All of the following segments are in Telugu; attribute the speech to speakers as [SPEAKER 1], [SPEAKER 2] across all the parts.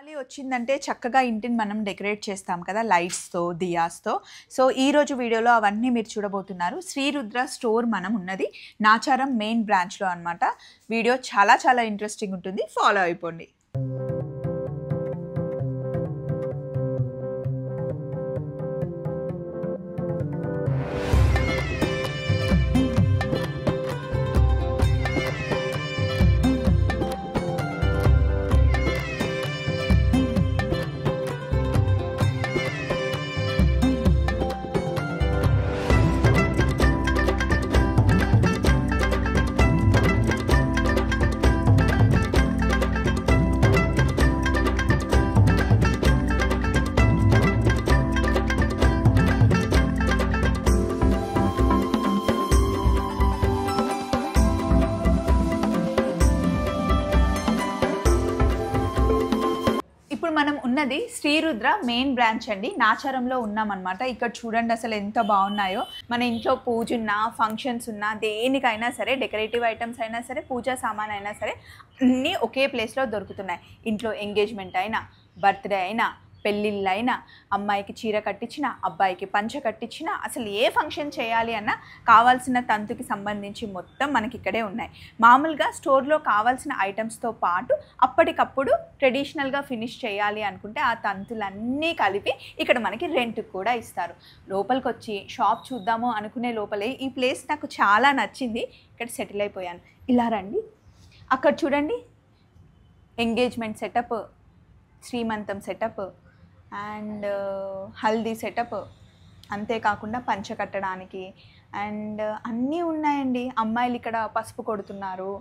[SPEAKER 1] దీపావళి వచ్చిందంటే చక్కగా ఇంటిని మనం డెకరేట్ చేస్తాం కదా లైట్స్తో దియాస్తో సో ఈరోజు వీడియోలో అవన్నీ మీరు చూడబోతున్నారు శ్రీరుద్ర స్టోర్ మనం ఉన్నది నాచారం మెయిన్ బ్రాంచ్లో అనమాట వీడియో చాలా చాలా ఇంట్రెస్టింగ్ ఉంటుంది ఫాలో అయిపోండి ఇప్పుడు మనం ఉన్నది శ్రీరుద్ర మెయిన్ బ్రాంచ్ అండి నాచారంలో ఉన్నామన్నమాట ఇక్కడ చూడండి అసలు ఎంత బాగున్నాయో మన ఇంట్లో పూజ ఉన్నా ఫంక్షన్స్ ఉన్నా దేనికైనా సరే డెకరేటివ్ ఐటమ్స్ అయినా సరే పూజా సామాన్ అయినా సరే అన్నీ ఒకే ప్లేస్లో దొరుకుతున్నాయి ఇంట్లో ఎంగేజ్మెంట్ అయినా బర్త్డే అయినా పెళ్ళిళ్ళైనా అమ్మాయికి చీర కట్టించిన అబ్బాయికి పంచ కట్టించిన అసలు ఏ ఫంక్షన్ చేయాలి అన్న కావాల్సిన తంతుకి సంబంధించి మొత్తం మనకి ఇక్కడే ఉన్నాయి మామూలుగా స్టోర్లో కావాల్సిన ఐటమ్స్తో పాటు అప్పటికప్పుడు ట్రెడిషనల్గా ఫినిష్ చేయాలి అనుకుంటే ఆ తంతులన్నీ కలిపి ఇక్కడ మనకి రెంట్కి కూడా ఇస్తారు లోపలికి వచ్చి షాప్ చూద్దాము అనుకునే లోపలే ఈ ప్లేస్ నాకు చాలా నచ్చింది ఇక్కడ సెటిల్ అయిపోయాను ఇలా రండి అక్కడ చూడండి ఎంగేజ్మెంట్ సెటప్ శ్రీమంతం setup and uh, haldi setup అంతేకాకుండా పంచ కట్టడానికి అండ్ అన్నీ ఉన్నాయండి అమ్మాయిలు ఇక్కడ పసుపు కొడుతున్నారు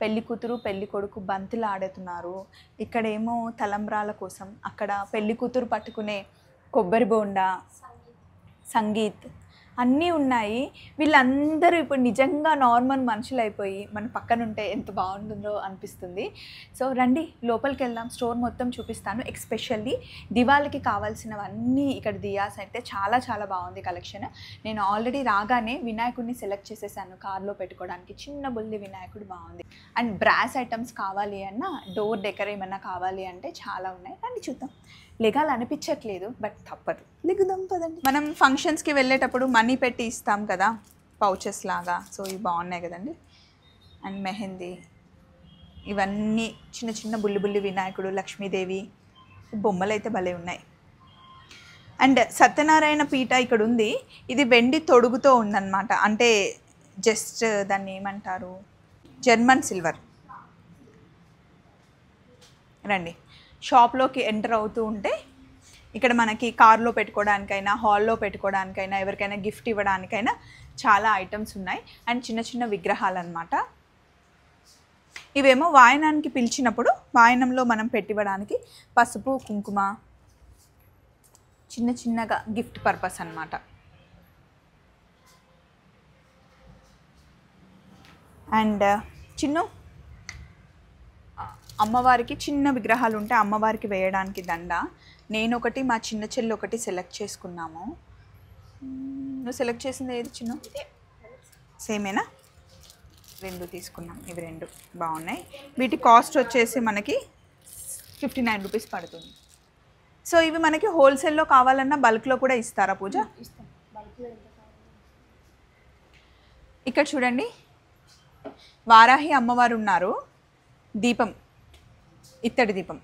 [SPEAKER 1] పెళ్లి కూతురు పెళ్లి కొడుకు బంతులు ఆడుతున్నారు ఇక్కడేమో తలంబ్రాల కోసం అక్కడ పెళ్లి కూతురు పట్టుకునే కొబ్బరి బోండా సంగీత్ అన్నీ ఉన్నాయి వీళ్ళందరూ ఇప్పుడు నిజంగా నార్మల్ మనుషులు అయిపోయి మన పక్కన ఉంటే ఎంత బాగుంటుందో అనిపిస్తుంది సో రండి లోపలికి వెళ్దాం స్టోర్ మొత్తం చూపిస్తాను ఎక్స్పెషల్లీ దివాళికి కావాల్సినవన్నీ ఇక్కడ దియాస్ అయితే చాలా చాలా బాగుంది కలెక్షన్ నేను ఆల్రెడీ రాగానే వినాయకుడిని సెలెక్ట్ చేసేసాను కార్లో పెట్టుకోవడానికి చిన్న బుల్లి వినాయకుడు బాగుంది అండ్ బ్రాస్ ఐటమ్స్ కావాలి అన్న డోర్ డెకర్ ఏమన్నా కావాలి అంటే చాలా ఉన్నాయి రండి చూద్దాం అనిపించట్లేదు బట్ తప్పదు లెగుదాం పదండి మనం ఫంక్షన్స్కి వెళ్ళేటప్పుడు మనీ పెట్టి ఇస్తాం కదా పౌచెస్ లాగా సో ఇవి బాగున్నాయి కదండి అండ్ మెహందీ ఇవన్నీ చిన్న చిన్న బుల్లి బుల్లి వినాయకుడు లక్ష్మీదేవి బొమ్మలు అయితే భలే ఉన్నాయి అండ్ సత్యనారాయణ పీఠ ఇక్కడ ఉంది ఇది వెండి తొడుగుతో ఉందన్నమాట అంటే జస్ట్ దాన్ని ఏమంటారు జర్మన్ సిల్వర్ రండి షాప్లోకి ఎంటర్ అవుతూ ఉంటే ఇక్కడ మనకి కార్లో పెట్టుకోవడానికైనా హాల్లో పెట్టుకోవడానికైనా ఎవరికైనా గిఫ్ట్ ఇవ్వడానికైనా చాలా ఐటమ్స్ ఉన్నాయి అండ్ చిన్న చిన్న విగ్రహాలు అనమాట ఇవేమో వాయనానికి పిలిచినప్పుడు వాయనంలో మనం పెట్టివ్వడానికి పసుపు కుంకుమ చిన్న చిన్నగా గిఫ్ట్ పర్పస్ అనమాట అండ్ చిన్న అమ్మవారికి చిన్న విగ్రహాలు ఉంటే అమ్మవారికి వేయడానికి దండ నేను ఒకటి మా చిన్న చెల్లి ఒకటి సెలెక్ట్ చేసుకున్నాము నువ్వు సెలెక్ట్ చేసింది ఏది చిన్న సేమేనా రెండు తీసుకున్నాం ఇవి రెండు బాగున్నాయి వీటి కాస్ట్ వచ్చేసి మనకి ఫిఫ్టీ నైన్ రూపీస్ పడుతుంది సో ఇవి మనకి హోల్సేల్లో కావాలన్నా బల్క్లో కూడా ఇస్తారా పూజ ఇక్కడ చూడండి వారాహి అమ్మవారు ఉన్నారు దీపం ఇత్తడి దీపం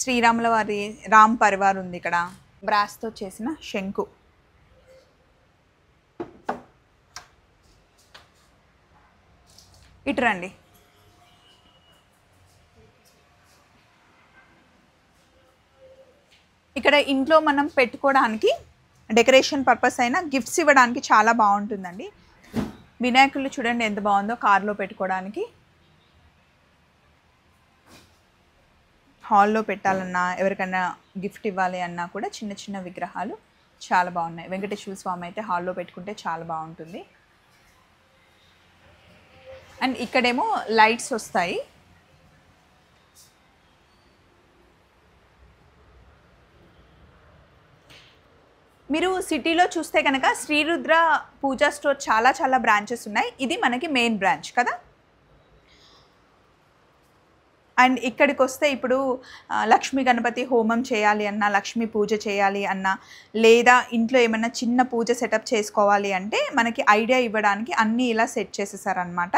[SPEAKER 1] శ్రీరాముల వారి రామ్ పరివార్ ఉంది ఇక్కడ బ్రాస్తో చేసిన శంకు ఇటు రండి ఇక్కడ ఇంట్లో మనం పెట్టుకోవడానికి డెకరేషన్ పర్పస్ అయినా గిఫ్ట్స్ ఇవ్వడానికి చాలా బాగుంటుందండి వినాయకులు చూడండి ఎంత బాగుందో కారులో పెట్టుకోవడానికి హాల్లో పెట్టాలన్నా ఎవరికైనా గిఫ్ట్ ఇవ్వాలి అన్నా కూడా చిన్న చిన్న విగ్రహాలు చాలా బాగున్నాయి వెంకటేశ్వర స్వామి అయితే హాల్లో పెట్టుకుంటే చాలా బాగుంటుంది అండ్ ఇక్కడేమో లైట్స్ వస్తాయి మీరు సిటీలో చూస్తే కనుక శ్రీరుద్ర పూజా స్టోర్ చాలా చాలా బ్రాంచెస్ ఉన్నాయి ఇది మనకి మెయిన్ బ్రాంచ్ కదా అండ్ ఇక్కడికి వస్తే ఇప్పుడు లక్ష్మీ గణపతి హోమం చేయాలి అన్న లక్ష్మీ పూజ చేయాలి అన్న లేదా ఇంట్లో ఏమైనా చిన్న పూజ సెటప్ చేసుకోవాలి అంటే మనకి ఐడియా ఇవ్వడానికి అన్నీ ఇలా సెట్ చేసేసారనమాట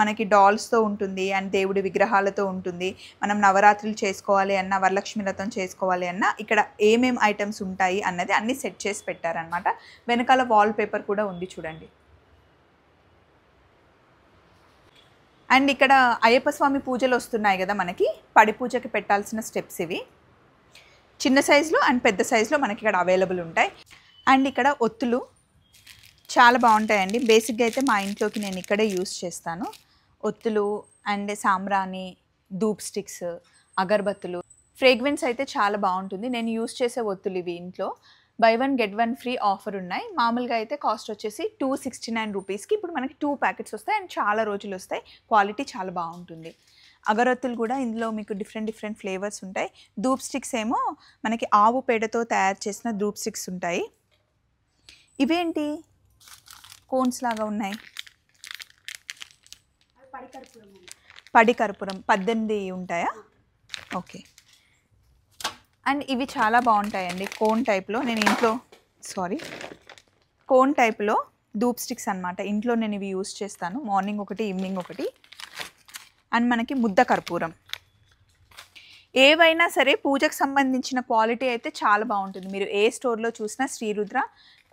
[SPEAKER 1] మనకి డాల్స్తో ఉంటుంది అండ్ దేవుడి విగ్రహాలతో ఉంటుంది మనం నవరాత్రులు చేసుకోవాలి అన్న వరలక్ష్మిలతో చేసుకోవాలి అన్న ఇక్కడ ఏమేం ఐటమ్స్ ఉంటాయి అన్నది అన్నీ సెట్ చేసి పెట్టారనమాట వెనకాల వాల్ పేపర్ కూడా ఉంది చూడండి అండ్ ఇక్కడ అయ్యప్ప స్వామి పూజలు వస్తున్నాయి కదా మనకి పడి పూజకి పెట్టాల్సిన స్టెప్స్ ఇవి చిన్న సైజులో అండ్ పెద్ద సైజులో మనకి ఇక్కడ అవైలబుల్ ఉంటాయి అండ్ ఇక్కడ ఒత్తులు చాలా బాగుంటాయండి బేసిక్గా అయితే మా ఇంట్లోకి నేను ఇక్కడే యూస్ చేస్తాను ఒత్తులు అండ్ సాంబ్రాణి ధూప్ స్టిక్స్ అగరబత్తులు ఫ్రేగ్రెన్స్ అయితే చాలా బాగుంటుంది నేను యూస్ చేసే ఒత్తులు ఇవి ఇంట్లో buy one get one free offer ఉన్నాయి మామూలుగా అయితే కాస్ట్ వచ్చేసి టూ సిక్స్టీ నైన్ రూపీస్కి ఇప్పుడు మనకి టూ ప్యాకెట్స్ వస్తాయి అండ్ చాలా రోజులు వస్తాయి క్వాలిటీ చాలా బాగుంటుంది అగరత్తులు కూడా ఇందులో మీకు డిఫరెంట్ డిఫరెంట్ ఫ్లేవర్స్ ఉంటాయి ధూప్ స్టిక్స్ ఏమో మనకి ఆవు పేడతో తయారు చేసిన ధూప్ స్టిక్స్ ఉంటాయి ఇవేంటి కోన్స్ లాగా ఉన్నాయి పడికర్పురం పడికర్పురం పద్దెనిమిది ఉంటాయా ఓకే అండ్ ఇవి చాలా బాగుంటాయండి కోన్ టైప్లో నేను ఇంట్లో సారీ కోన్ టైప్లో ధూప్ స్టిక్స్ అనమాట ఇంట్లో నేను ఇవి యూస్ చేస్తాను మార్నింగ్ ఒకటి ఈవినింగ్ ఒకటి అండ్ మనకి ముద్ద కర్పూరం ఏవైనా సరే పూజకు సంబంధించిన క్వాలిటీ అయితే చాలా బాగుంటుంది మీరు ఏ స్టోర్లో చూసినా శ్రీరుద్ర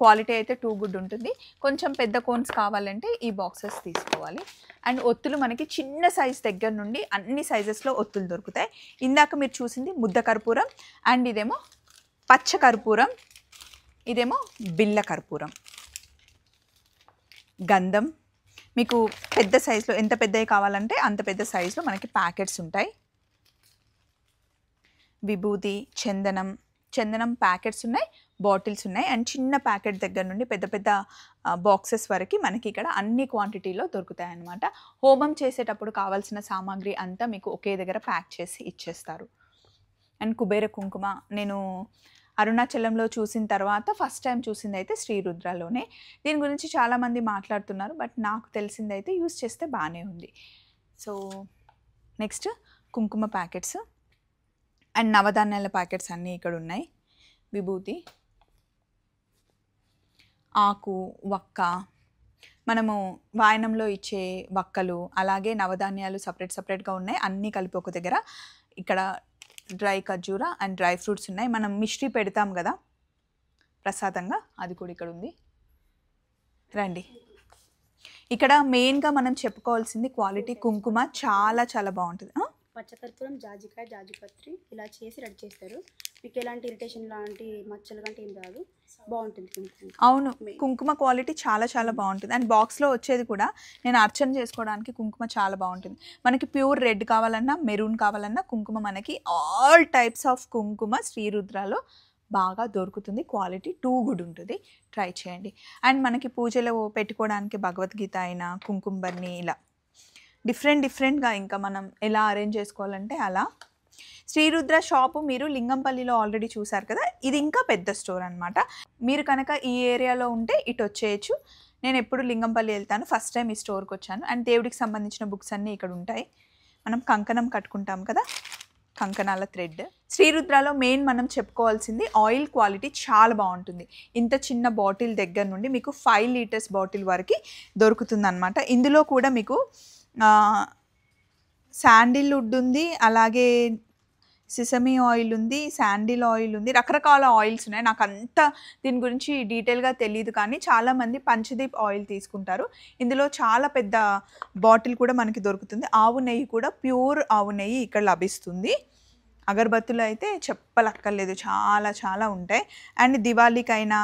[SPEAKER 1] క్వాలిటీ అయితే టూ గుడ్ ఉంటుంది కొంచెం పెద్ద కోన్స్ కావాలంటే ఈ బాక్సెస్ తీసుకోవాలి అండ్ ఒత్తులు మనకి చిన్న సైజ్ దగ్గర నుండి అన్ని సైజెస్లో ఒత్తులు దొరుకుతాయి ఇందాక మీరు చూసింది ముద్ద కర్పూరం అండ్ ఇదేమో పచ్చ కర్పూరం ఇదేమో బిల్ల కర్పూరం గంధం మీకు పెద్ద సైజులో ఎంత పెద్దవి కావాలంటే అంత పెద్ద సైజులో మనకి ప్యాకెట్స్ ఉంటాయి విభూతి చందనం చందనం ప్యాకెట్స్ ఉన్నాయి బాటిల్స్ ఉన్నాయి అండ్ చిన్న ప్యాకెట్ దగ్గర నుండి పెద్ద పెద్ద బాక్సెస్ వరకు మనకి ఇక్కడ అన్ని క్వాంటిటీలో దొరుకుతాయి అన్నమాట హోమం చేసేటప్పుడు కావాల్సిన సామాగ్రి అంతా మీకు ఒకే దగ్గర ప్యాక్ చేసి ఇచ్చేస్తారు అండ్ కుబేర కుంకుమ నేను అరుణాచలంలో చూసిన తర్వాత ఫస్ట్ టైం చూసింది అయితే శ్రీరుద్రలోనే దీని గురించి చాలామంది మాట్లాడుతున్నారు బట్ నాకు తెలిసిందైతే యూస్ చేస్తే బాగానే ఉంది సో నెక్స్ట్ కుంకుమ ప్యాకెట్స్ అండ్ నవధాన్యాల ప్యాకెట్స్ అన్నీ ఇక్కడ ఉన్నాయి విభూతి ఆకు వక్క మనము వాయనంలో ఇచ్చే వక్కలు అలాగే నవధాన్యాలు సపరేట్ సపరేట్గా ఉన్నాయి అన్నీ కలిపి ఒక దగ్గర ఇక్కడ డ్రై ఖర్జూర అండ్ డ్రై ఫ్రూట్స్ ఉన్నాయి మనం మిస్ట్రీ పెడతాం కదా ప్రసాదంగా అది కూడా ఇక్కడ ఉంది రండి ఇక్కడ మెయిన్గా మనం చెప్పుకోవాల్సింది క్వాలిటీ కుంకుమ చాలా చాలా బాగుంటుంది పచ్చకర్పూరం జాజికాయ జాజిపత్రి ఇలా చేసి రెడీ చేస్తారు మీకు ఎలాంటి ఇరిటేషన్ లాంటి మచ్చలు కంటే ఏం రాదు బాగుంటుంది కుంకుమ అవును కుంకుమ క్వాలిటీ చాలా చాలా బాగుంటుంది అండ్ బాక్స్లో వచ్చేది కూడా నేను అర్చన చేసుకోవడానికి కుంకుమ చాలా బాగుంటుంది మనకి ప్యూర్ రెడ్ కావాలన్నా మెరూన్ కావాలన్నా కుంకుమ మనకి ఆల్ టైప్స్ ఆఫ్ కుంకుమ శ్రీరుద్రలో బాగా దొరుకుతుంది క్వాలిటీ టూ గుడ్ ఉంటుంది ట్రై చేయండి అండ్ మనకి పూజలో పెట్టుకోవడానికి భగవద్గీత అయినా కుంకుమ ఇలా డిఫరెంట్ డిఫరెంట్గా ఇంకా మనం ఎలా అరేంజ్ చేసుకోవాలంటే అలా శ్రీరుద్ర షాపు మీరు లింగంపల్లిలో ఆల్రెడీ చూసారు కదా ఇది ఇంకా పెద్ద స్టోర్ అనమాట మీరు కనుక ఈ ఏరియాలో ఉంటే ఇటు వచ్చేయచ్చు నేను ఎప్పుడు లింగంపల్లి వెళ్తాను ఫస్ట్ టైం ఈ స్టోర్కి వచ్చాను అండ్ దేవుడికి సంబంధించిన బుక్స్ అన్నీ ఇక్కడ ఉంటాయి మనం కంకణం కట్టుకుంటాం కదా కంకణాల థ్రెడ్ శ్రీరుద్రలో మెయిన్ మనం చెప్పుకోవాల్సింది ఆయిల్ క్వాలిటీ చాలా బాగుంటుంది ఇంత చిన్న బాటిల్ దగ్గర నుండి మీకు ఫైవ్ లీటర్స్ బాటిల్ వరకు దొరుకుతుంది ఇందులో కూడా మీకు శాండిల్వుడ్ ఉంది అలాగే సిసమి ఆయిల్ ఉంది శాండిల్ ఆయిల్ ఉంది రకరకాల ఆయిల్స్ ఉన్నాయి నాకు అంత దీని గురించి డీటెయిల్గా తెలియదు కానీ చాలామంది పంచదీప్ ఆయిల్ తీసుకుంటారు ఇందులో చాలా పెద్ద బాటిల్ కూడా మనకి దొరుకుతుంది ఆవు నెయ్యి కూడా ప్యూర్ ఆవు నెయ్యి ఇక్కడ లభిస్తుంది అగరబత్తులు అయితే చెప్పలక్కర్లేదు చాలా చాలా ఉంటాయి అండ్ దివాళీకైనా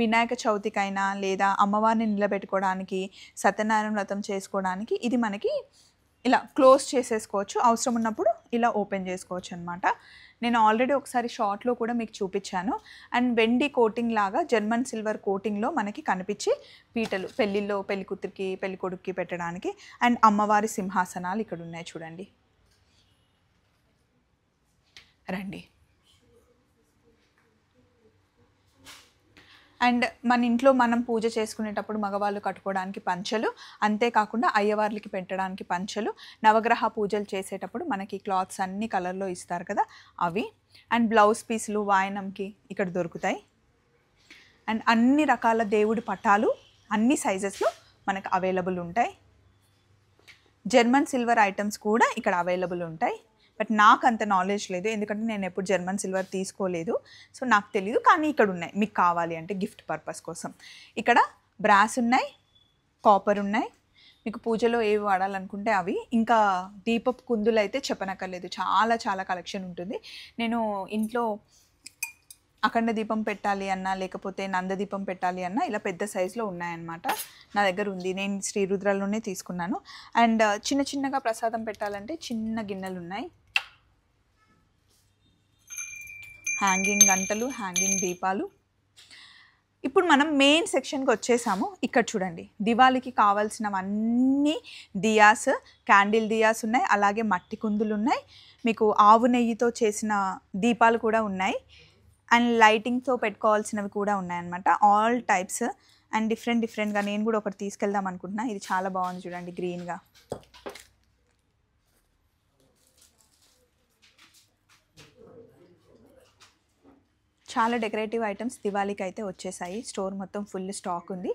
[SPEAKER 1] వినాయక చవితికైనా లేదా అమ్మవారిని నిలబెట్టుకోవడానికి సత్యనారాయణ వ్రతం చేసుకోవడానికి ఇది మనకి ఇలా క్లోజ్ చేసేసుకోవచ్చు అవసరం ఉన్నప్పుడు ఇలా ఓపెన్ చేసుకోవచ్చు అనమాట నేను ఆల్రెడీ ఒకసారి షార్ట్లో కూడా మీకు చూపించాను అండ్ వెండి కోటింగ్ లాగా జర్మన్ సిల్వర్ కోటింగ్లో మనకి కనిపించి పీటలు పెళ్ళిళ్ళలో పెళ్లి కూతురికి పెళ్లి కొడుక్కి పెట్టడానికి అండ్ అమ్మవారి సింహాసనాలు ఇక్కడ ఉన్నాయి చూడండి రండి అండ్ మన ఇంట్లో మనం పూజ చేసుకునేటప్పుడు మగవాళ్ళు కట్టుకోవడానికి పంచలు అంతేకాకుండా అయ్యవార్లకి పెట్టడానికి పంచలు నవగ్రహ పూజలు చేసేటప్పుడు మనకి క్లాత్స్ అన్ని కలర్లో ఇస్తారు కదా అవి అండ్ బ్లౌజ్ పీసులు వాయనంకి ఇక్కడ దొరుకుతాయి అండ్ అన్ని రకాల దేవుడి పటాలు అన్ని సైజెస్లో మనకు అవైలబుల్ ఉంటాయి జర్మన్ సిల్వర్ ఐటమ్స్ కూడా ఇక్కడ అవైలబుల్ ఉంటాయి బట్ నాకు అంత నాలెడ్జ్ లేదు ఎందుకంటే నేను ఎప్పుడు జర్మన్ సిల్వర్ తీసుకోలేదు సో నాకు తెలియదు కానీ ఇక్కడ ఉన్నాయి మీకు కావాలి అంటే గిఫ్ట్ పర్పస్ కోసం ఇక్కడ బ్రాస్ ఉన్నాయి కాపర్ ఉన్నాయి మీకు పూజలో ఏవి వాడాలనుకుంటే అవి ఇంకా దీపపు కుందులు అయితే చెప్పనక్కర్లేదు చాలా చాలా కలెక్షన్ ఉంటుంది నేను ఇంట్లో అఖండ దీపం పెట్టాలి అన్నా లేకపోతే నంద దీపం పెట్టాలి అన్నా ఇలా పెద్ద సైజులో ఉన్నాయన్నమాట నా దగ్గర ఉంది నేను శ్రీరుద్రాల్లోనే తీసుకున్నాను అండ్ చిన్న చిన్నగా ప్రసాదం పెట్టాలంటే చిన్న గిన్నెలు ఉన్నాయి హ్యాంగింగ్ గంటలు హ్యాంగింగ్ దీపాలు ఇప్పుడు మనం మెయిన్ సెక్షన్కి వచ్చేసాము ఇక్కడ చూడండి దివాళీకి కావాల్సినవన్నీ దియాస్ క్యాండిల్ దియాస్ ఉన్నాయి అలాగే మట్టి కుందులు ఉన్నాయి మీకు ఆవు నెయ్యితో చేసిన దీపాలు కూడా ఉన్నాయి అండ్ లైటింగ్తో పెట్టుకోవాల్సినవి కూడా ఉన్నాయన్నమాట ఆల్ టైప్స్ అండ్ డిఫరెంట్ డిఫరెంట్గా నేను కూడా ఒకటి తీసుకెళ్దాం అనుకుంటున్నా ఇది చాలా బాగుంది చూడండి గ్రీన్గా చాలా డెకరేటివ్ ఐటమ్స్ దివాళీకి అయితే వచ్చేసాయి స్టోర్ మొత్తం ఫుల్ స్టాక్ ఉంది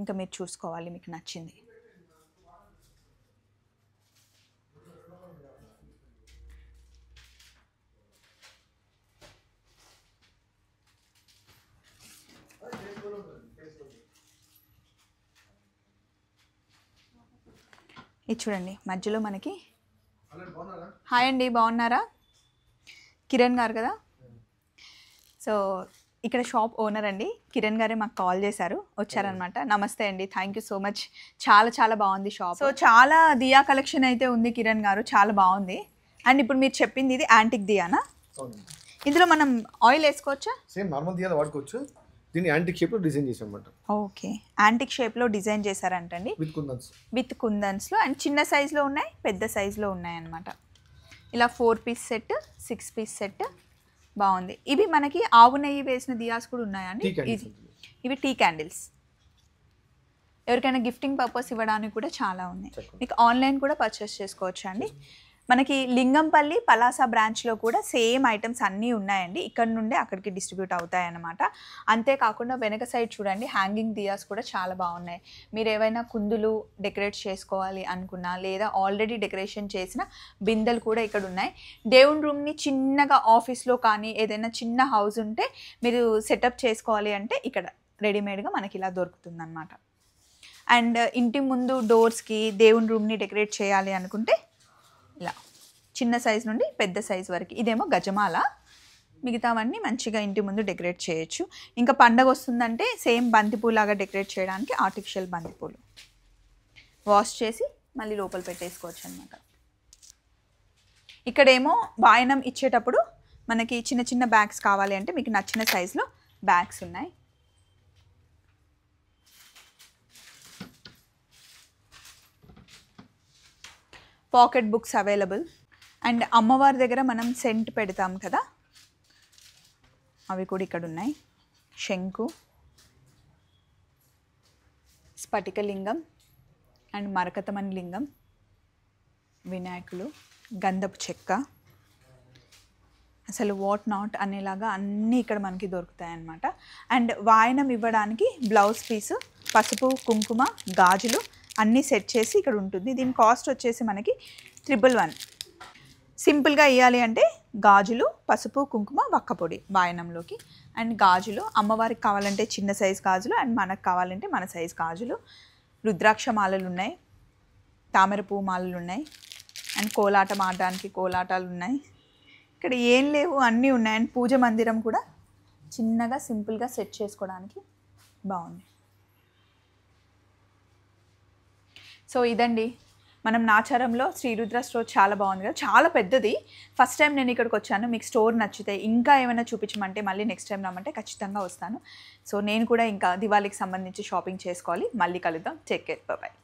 [SPEAKER 1] ఇంకా మీరు చూసుకోవాలి మీకు నచ్చింది ఇది చూడండి మధ్యలో మనకి హాయ్ అండి బాగున్నారా కిరణ్ గారు కదా సో ఇక్కడ షాప్ ఓనర్ అండి కిరణ్ గారే మాకు కాల్ చేశారు వచ్చారనమాట నమస్తే అండి థ్యాంక్ యూ సో మచ్ చాలా చాలా బాగుంది షాప్ సో చాలా దియా కలెక్షన్ అయితే ఉంది కిరణ్ గారు చాలా బాగుంది అండ్ ఇప్పుడు మీరు చెప్పింది ఇది యాంటిక్ దియానా ఇందులో మనం ఆయిల్ వేసుకోవచ్చా సేమ్ నార్మల్ దియాలు వాడుకోవచ్చు దీన్ని యాంటిక్ షేప్ లో డిజైన్ అన్నమాట ఓకే యాంటిక్ షేప్ లో డిజైన్ చేశారంటండి విత్ కుందన్స్ విత్ కుందన్స్ లో అండ్ చిన్న సైజ్ లో ఉన్నాయి పెద్ద సైజ్ లో ఉన్నాయి అన్నమాట ఇలా four piece set six piece set బాగుంది ఇవి మనకి ఆవు నెయ్యి వేసిన దియాస్ కూడా ఉన్నాయండి ఇవి టీ క్యాండిల్స్ ఎవరికైనా గిఫ్టింగ్ పర్పస్ ఇవ్వడానికి కూడా చాలా ఉన్నాయి మీకు ఆన్లైన్ కూడా పర్చేస్ చేసుకోవచ్చు అండి మనకి లింగంపల్లి పలాస బ్రాంచ్లో కూడా సేమ్ ఐటమ్స్ అన్నీ ఉన్నాయండి ఇక్కడ నుండే అక్కడికి డిస్ట్రిబ్యూట్ అవుతాయన్నమాట అంతేకాకుండా వెనక సైడ్ చూడండి హ్యాంగింగ్ దియాస్ కూడా చాలా బాగున్నాయి మీరు ఏవైనా కుందులు డెకరేట్ చేసుకోవాలి అనుకున్నా లేదా ఆల్రెడీ డెకరేషన్ చేసిన బిందెలు కూడా ఇక్కడ ఉన్నాయి దేవుని రూమ్ని చిన్నగా ఆఫీస్లో కానీ ఏదైనా చిన్న హౌస్ ఉంటే మీరు సెటప్ చేసుకోవాలి అంటే ఇక్కడ రెడీమేడ్గా మనకి ఇలా దొరుకుతుందన్నమాట అండ్ ఇంటి ముందు డోర్స్కి దేవుని రూమ్ని డెకరేట్ చేయాలి అనుకుంటే ఇలా చిన్న సైజు నుండి పెద్ద సైజు వరకు ఇదేమో గజమాల మిగతావన్నీ మంచిగా ఇంటి ముందు డెకరేట్ చేయొచ్చు ఇంకా పండగ వస్తుందంటే సేమ్ బంతిపూలాగా డెకరేట్ చేయడానికి ఆర్టిఫిషియల్ బంతిపూలు వాష్ చేసి మళ్ళీ లోపల పెట్టేసుకోవచ్చు అనమాట ఇక్కడేమో వాయనం ఇచ్చేటప్పుడు మనకి చిన్న చిన్న బ్యాగ్స్ కావాలి అంటే మీకు నచ్చిన సైజులో బ్యాగ్స్ ఉన్నాయి పాకెట్ బుక్స్ అవైలబుల్ అండ్ అమ్మవారి దగ్గర మనం సెంట్ పెడతాం కదా అవి కూడా ఇక్కడ ఉన్నాయి శంకు స్ఫటికలింగం అండ్ మరకతమని లింగం వినాయకులు గంధపు చెక్క అసలు వాట్ నాట్ అనేలాగా అన్నీ ఇక్కడ మనకి దొరుకుతాయి అన్నమాట అండ్ వాయనం ఇవ్వడానికి బ్లౌజ్ పీసు పసుపు కుంకుమ గాజులు అన్నీ సెట్ చేసి ఇక్కడ ఉంటుంది దీని కాస్ట్ వచ్చేసి మనకి త్రిబుల్ వన్ సింపుల్గా ఇవ్వాలి అంటే గాజులు పసుపు కుంకుమ వక్కపొడి వాయనంలోకి అండ్ గాజులు అమ్మవారికి కావాలంటే చిన్న సైజ్ గాజులు అండ్ మనకు కావాలంటే మన సైజ్ గాజులు రుద్రాక్ష మాలలు ఉన్నాయి తామర పువ్వు మాలలు ఉన్నాయి అండ్ కోలాటం ఆడడానికి కోలాటాలు ఉన్నాయి ఇక్కడ ఏం లేవు అన్నీ ఉన్నాయి అండ్ పూజ మందిరం కూడా చిన్నగా సింపుల్గా సెట్ చేసుకోవడానికి బాగుంది సో ఇదండి మనం నాచారంలో శ్రీరుద్ర స్టోర్ చాలా బాగుంది కదా చాలా పెద్దది ఫస్ట్ టైం నేను ఇక్కడికి వచ్చాను మీకు స్టోర్ నచ్చితే ఇంకా ఏమైనా చూపించమంటే మళ్ళీ నెక్స్ట్ టైం రామంటే ఖచ్చితంగా వస్తాను సో నేను కూడా ఇంకా దివాళీకి సంబంధించి షాపింగ్ చేసుకోవాలి మళ్ళీ కలుద్దాం టేక్ కేర్ బాయ్